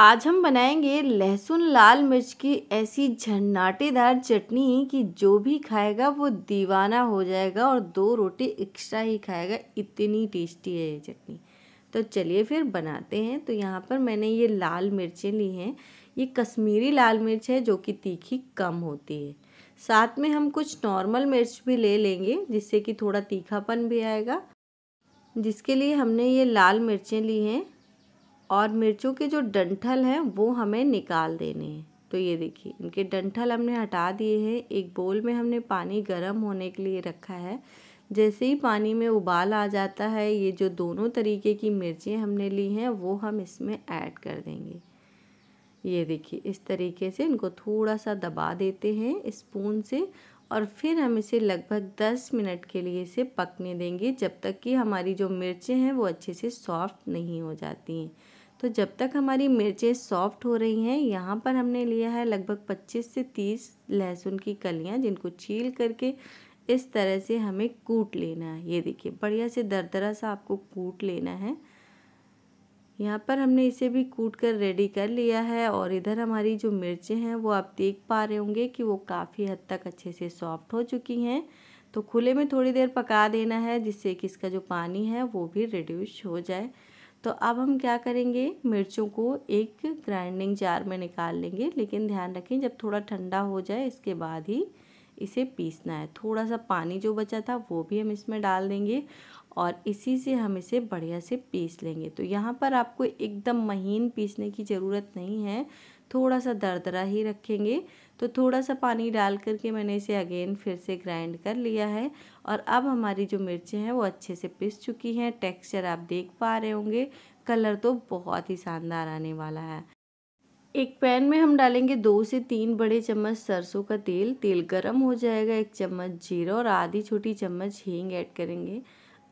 आज हम बनाएंगे लहसुन लाल मिर्च की ऐसी झन्नाटेदार चटनी कि जो भी खाएगा वो दीवाना हो जाएगा और दो रोटी एक्स्ट्रा ही खाएगा इतनी टेस्टी है ये चटनी तो चलिए फिर बनाते हैं तो यहाँ पर मैंने ये लाल मिर्चें ली हैं ये कश्मीरी लाल मिर्च है जो कि तीखी कम होती है साथ में हम कुछ नॉर्मल मिर्च भी ले लेंगे जिससे कि थोड़ा तीखापन भी आएगा जिसके लिए हमने ये लाल मिर्चें ली हैं और मिर्चों के जो डंठल हैं वो हमें निकाल देने हैं तो ये देखिए इनके डंठल हमने हटा दिए हैं एक बोल में हमने पानी गर्म होने के लिए रखा है जैसे ही पानी में उबाल आ जाता है ये जो दोनों तरीके की मिर्चें हमने ली हैं वो हम इसमें ऐड कर देंगे ये देखिए इस तरीके से इनको थोड़ा सा दबा देते हैं स्पून से और फिर हम इसे लगभग दस मिनट के लिए इसे पकने देंगे जब तक कि हमारी जो मिर्चें हैं वो अच्छे से सॉफ्ट नहीं हो जाती हैं तो जब तक हमारी मिर्चें सॉफ्ट हो रही हैं यहाँ पर हमने लिया है लगभग 25 से 30 लहसुन की कलियाँ जिनको छील करके इस तरह से हमें कूट लेना है ये देखिए बढ़िया से दरदरा सा आपको कूट लेना है यहाँ पर हमने इसे भी कूट कर रेडी कर लिया है और इधर हमारी जो मिर्चें हैं वो आप देख पा रहे होंगे कि वो काफ़ी हद तक अच्छे से सॉफ्ट हो चुकी हैं तो खुले में थोड़ी देर पका देना है जिससे कि इसका जो पानी है वो भी रिड्यूस हो जाए तो अब हम क्या करेंगे मिर्चों को एक ग्राइंडिंग जार में निकाल लेंगे लेकिन ध्यान रखें जब थोड़ा ठंडा हो जाए इसके बाद ही इसे पीसना है थोड़ा सा पानी जो बचा था वो भी हम इसमें डाल देंगे और इसी से हम इसे बढ़िया से पीस लेंगे तो यहाँ पर आपको एकदम महीन पीसने की ज़रूरत नहीं है थोड़ा सा दरदरा ही रखेंगे तो थोड़ा सा पानी डाल करके मैंने इसे अगेन फिर से ग्राइंड कर लिया है और अब हमारी जो मिर्चें हैं वो अच्छे से पिस चुकी हैं टेक्सचर आप देख पा रहे होंगे कलर तो बहुत ही शानदार आने वाला है एक पैन में हम डालेंगे दो से तीन बड़े चम्मच सरसों का तेल तेल गर्म हो जाएगा एक चम्मच जीरा और आधी छोटी चम्मच हींग ऐड करेंगे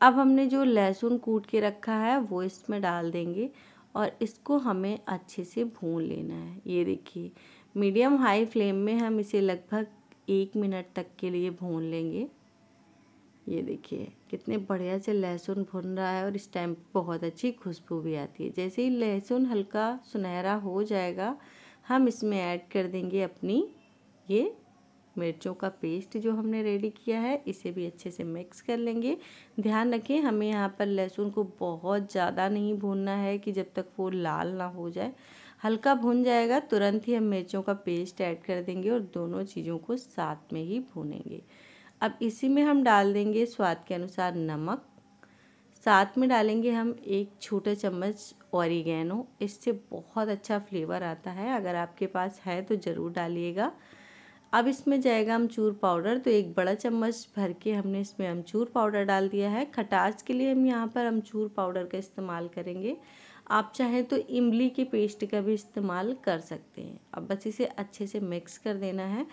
अब हमने जो लहसुन कूट के रखा है वो इसमें डाल देंगे और इसको हमें अच्छे से भून लेना है ये देखिए मीडियम हाई फ्लेम में हम इसे लगभग एक मिनट तक के लिए भून लेंगे ये देखिए कितने बढ़िया से लहसुन भुन रहा है और इस टाइम बहुत अच्छी खुशबू भी आती है जैसे ही लहसुन हल्का सुनहरा हो जाएगा हम इसमें ऐड कर देंगे अपनी ये मिर्चों का पेस्ट जो हमने रेडी किया है इसे भी अच्छे से मिक्स कर लेंगे ध्यान रखें हमें यहाँ पर लहसुन को बहुत ज़्यादा नहीं भूनना है कि जब तक वो लाल ना हो जाए हल्का भुन जाएगा तुरंत ही हम मिर्चों का पेस्ट ऐड कर देंगे और दोनों चीज़ों को साथ में ही भूनेंगे अब इसी में हम डाल देंगे स्वाद के अनुसार नमक साथ में डालेंगे हम एक छोटा चम्मच औरिगेनो इससे बहुत अच्छा फ्लेवर आता है अगर आपके पास है तो ज़रूर डालिएगा अब इसमें जाएगा अमचूर पाउडर तो एक बड़ा चम्मच भर के हमने इसमें अमचूर पाउडर डाल दिया है खटास के लिए हम यहाँ पर अमचूर पाउडर का इस्तेमाल करेंगे आप चाहें तो इमली के पेस्ट का भी इस्तेमाल कर सकते हैं अब बस इसे अच्छे से मिक्स कर देना है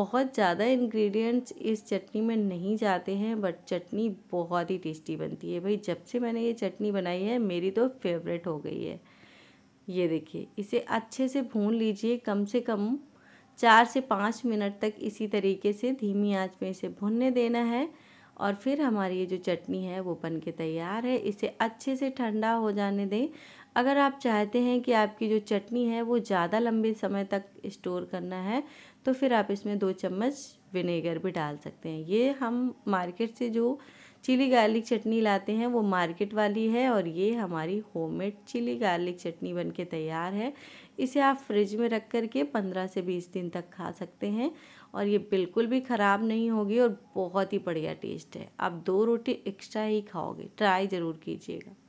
बहुत ज़्यादा इंग्रेडिएंट्स इस चटनी में नहीं जाते हैं बट चटनी बहुत ही टेस्टी बनती है भाई जब से मैंने ये चटनी बनाई है मेरी तो फेवरेट हो गई है ये देखिए इसे अच्छे से भून लीजिए कम से कम चार से पाँच मिनट तक इसी तरीके से धीमी आँच में इसे भुनने देना है और फिर हमारी ये जो चटनी है वो बन के तैयार है इसे अच्छे से ठंडा हो जाने दें अगर आप चाहते हैं कि आपकी जो चटनी है वो ज़्यादा लंबे समय तक स्टोर करना है तो फिर आप इसमें दो चम्मच विनेगर भी डाल सकते हैं ये हम मार्केट से जो चिली गार्लिक चटनी लाते हैं वो मार्केट वाली है और ये हमारी होममेड चिली गार्लिक चटनी बन के तैयार है इसे आप फ्रिज में रख कर के पंद्रह से बीस दिन तक खा सकते हैं और ये बिल्कुल भी ख़राब नहीं होगी और बहुत ही बढ़िया टेस्ट है आप दो रोटी एक्स्ट्रा ही खाओगे ट्राई ज़रूर कीजिएगा